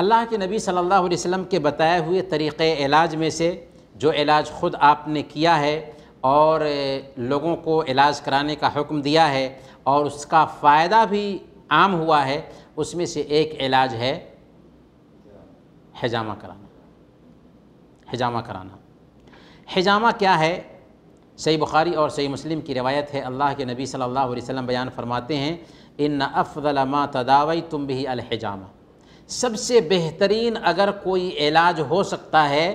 अल्लाह के नबी सल्लल्लाहु अलैहि वसल्लम के बताए हुए तरीक़े इलाज में से जो इलाज ख़ुद आपने किया है और लोगों को इलाज कराने का हुक्म दिया है और उसका फ़ायदा भी आम हुआ है उसमें से एक इलाज है हजामा कराना हजामा कराना हजामा क्या है सही बुखारी और सही मुस्लिम की रवायत है अल्लाह के नबी सल्लल्लाहु अलैहि वसल्लम बयान फरमाते हैं इन अफ़ल मा तदावई तुम भी अलहिजामा सबसे बेहतरीन अगर कोई इलाज हो सकता है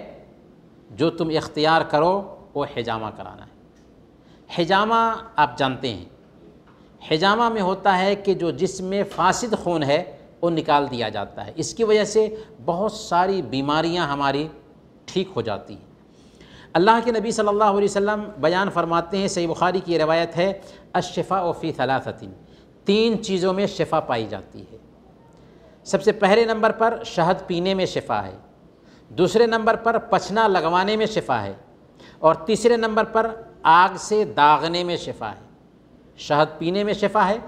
जो तुम इख्तियार करो वो हिजामा कराना है हिजामा आप जानते हैं हिजामा में होता है कि जो जिसमें फासिद खून है वो निकाल दिया जाता है इसकी वजह से बहुत सारी बीमारियां हमारी ठीक हो जाती हैं अल्लाह के नबी सल्लल्लाहु अलैहि वसल्लम बयान फरमाते हैं सही बुखारी की रवायत है अशफ़ा वफ़ी सलासतिन तीन चीज़ों में शफ़ा पाई जाती है सबसे पहले नंबर पर शहद पीने में शिफा है दूसरे नंबर पर पछना लगवाने में शिफा है और तीसरे नंबर पर आग से दागने में शिफा है शहद पीने में शिफा है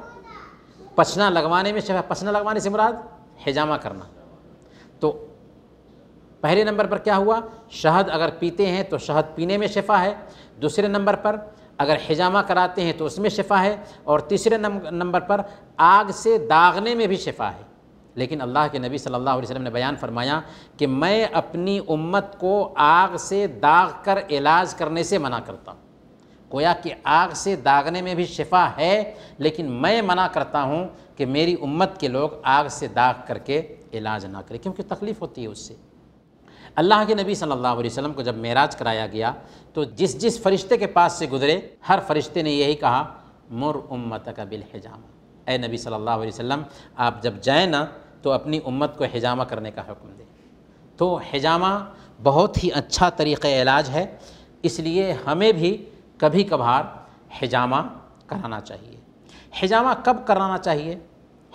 पछना लगवाने में शिफा पछना लगवाने से मुराद हिजामा करना तो पहले नंबर पर क्या हुआ शहद अगर पीते हैं तो शहद पीने में शिफा है दूसरे नंबर पर अगर हिजामा कराते हैं तो उसमें शिफा है और तीसरे नंबर पर आग से दागने में भी शिफा है लेकिन अल्लाह के नबी सल्लल्लाहु अलैहि वसल्लम ने बयान फरमाया कि मैं अपनी उम्मत को आग से दाग कर इलाज करने से मना करता हूँ कोया कि आग से दागने में भी शिफा है लेकिन मैं मना करता हूँ कि मेरी उम्मत के लोग आग से दाग करके इलाज ना करें क्योंकि तकलीफ़ होती है उससे अल्लाह के नबी सल्लल्लाहु अलैहि वसल्लम को जब मेराज कराया गया तो जिस जिस फरिश्ते के पास से गुजरे हर फरिश्ते ने यही कहा मुर उम्मत का बिल हिजामा ए नबी सल्लल्लाहु अलैहि वसल्लम आप जब जाए ना तो अपनी उम्मत को हिजामा करने का हुक्म दे तो हिजामा बहुत ही अच्छा तरीक़ इलाज है इसलिए हमें भी कभी कभार हिजामा कराना चाहिए हिजामा कब कराना चाहिए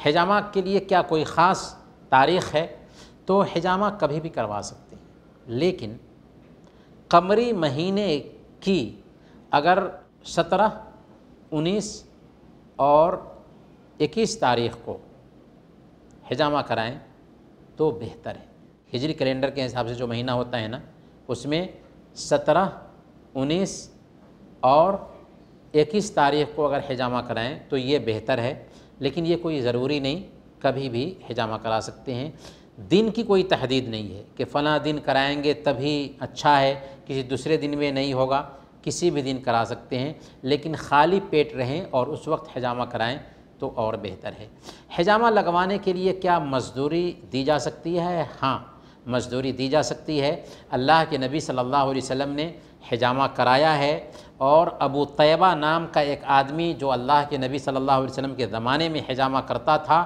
हिजामा के लिए क्या कोई ख़ास तारीख़ है तो हिजामा कभी भी करवा सकते हैं लेकिन कमरी महीने की अगर सत्रह उन्नीस और इक्कीस तारीख़ को हिजामा कराएं तो बेहतर है हिजरी कैलेंडर के हिसाब से जो महीना होता है ना उसमें सत्रह उन्नीस और इक्कीस तारीख को अगर हिजामा कराएं तो ये बेहतर है लेकिन ये कोई ज़रूरी नहीं कभी भी हिजामा करा सकते हैं दिन की कोई तहदीद नहीं है कि फ़ला दिन कराएंगे तभी अच्छा है किसी दूसरे दिन में नहीं होगा किसी भी दिन करा सकते हैं लेकिन खाली पेट रहें और उस वक्त हिजामा कराएं तो और बेहतर है हजामा लगवाने के लिए क्या मजदूरी दी जा सकती है हाँ मजदूरी दी जा सकती है अल्लाह के नबी सल्लल्लाहु अलैहि वसल्लम ने हजामा कराया है और अबू तैबा नाम का एक आदमी जो अल्लाह के नबी सल्लल्लाहु अलैहि वसल्लम के ज़माने में हजामा करता था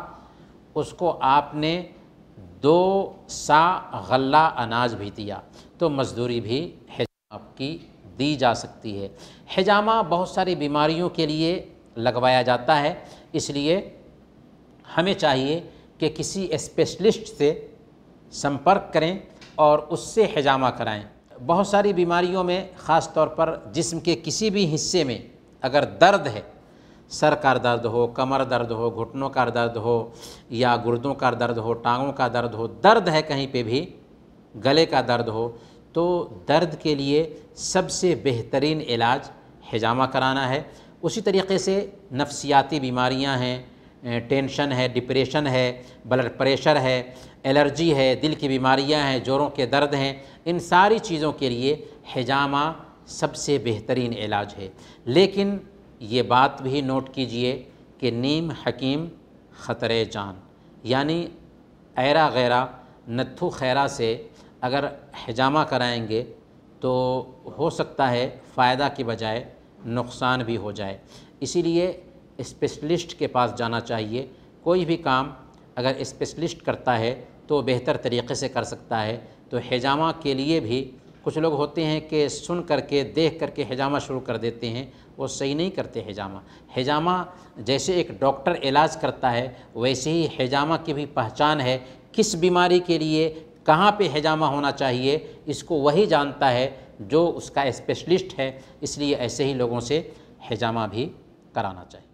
उसको आपने दो सा गल्ला अनाज भी दिया तो मजदूरी भी हजामा की दी जा सकती है हजामा बहुत सारी बीमारियों के लिए लगवाया जाता है इसलिए हमें चाहिए कि किसी स्पेशलिस्ट से संपर्क करें और उससे हजामा कराएं बहुत सारी बीमारियों में ख़ास तौर पर जिस्म के किसी भी हिस्से में अगर दर्द है सर का दर्द हो कमर दर्द हो घुटनों का दर्द हो या गुर्दों का दर्द हो टांगों का दर्द हो दर्द है कहीं पे भी गले का दर्द हो तो दर्द के लिए सबसे बेहतरीन इलाज हजामा कराना है उसी तरीके से नफसियाती बीमारियां हैं टेंशन है डिप्रेशन है ब्लड प्रेशर है एलर्जी है दिल की बीमारियां हैं जोड़ों के दर्द हैं इन सारी चीज़ों के लिए हिजामा सबसे बेहतरीन इलाज है लेकिन ये बात भी नोट कीजिए कि नीम हकीम ख़तरे जान यानी ऐरा गैरा नथु खैरा से अगर हिजामा कराएंगे तो हो सकता है फ़ायदा के बजाय नुकसान भी हो जाए इसीलिए स्पेशलिस्ट के पास जाना चाहिए कोई भी काम अगर स्पेशलिस्ट करता है तो बेहतर तरीके से कर सकता है तो हिजामा के लिए भी कुछ लोग होते हैं कि सुन करके देख करके हिजामा शुरू कर देते हैं वो सही नहीं करते हिजामा हिजामा जैसे एक डॉक्टर इलाज करता है वैसे ही हिजामा की भी पहचान है किस बीमारी के लिए कहाँ पे हिजामा होना चाहिए इसको वही जानता है जो उसका स्पेशलिस्ट है इसलिए ऐसे ही लोगों से हजामा भी कराना चाहिए